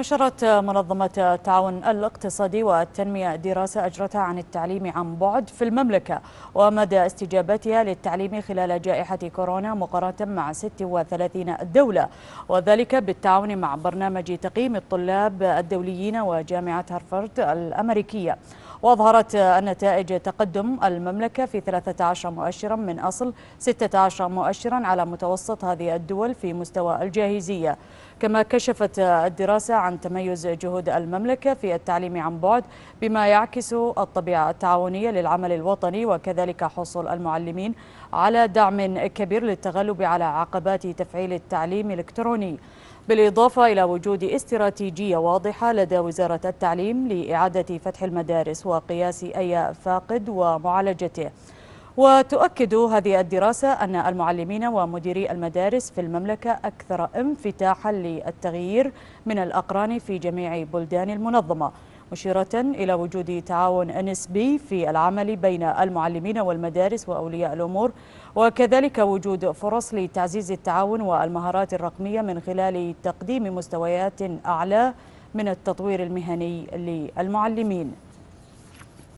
نشرت منظمة التعاون الاقتصادي والتنمية دراسة أجرتها عن التعليم عن بعد في المملكة ومدى استجابتها للتعليم خلال جائحة كورونا مقارنة مع 36 دولة وذلك بالتعاون مع برنامج تقييم الطلاب الدوليين وجامعة هارفارد الأمريكية وأظهرت النتائج تقدم المملكة في 13 مؤشرا من أصل 16 مؤشرا على متوسط هذه الدول في مستوى الجاهزية كما كشفت الدراسة عن تميز جهود المملكة في التعليم عن بعد بما يعكس الطبيعة التعاونية للعمل الوطني وكذلك حصول المعلمين على دعم كبير للتغلب على عقبات تفعيل التعليم الإلكتروني بالإضافة إلى وجود استراتيجية واضحة لدى وزارة التعليم لإعادة فتح المدارس وقياس أي فاقد ومعالجته وتؤكد هذه الدراسة أن المعلمين ومديري المدارس في المملكة أكثر انفتاحا للتغيير من الأقران في جميع بلدان المنظمة مشيرة إلى وجود تعاون نسبي في العمل بين المعلمين والمدارس وأولياء الأمور وكذلك وجود فرص لتعزيز التعاون والمهارات الرقمية من خلال تقديم مستويات أعلى من التطوير المهني للمعلمين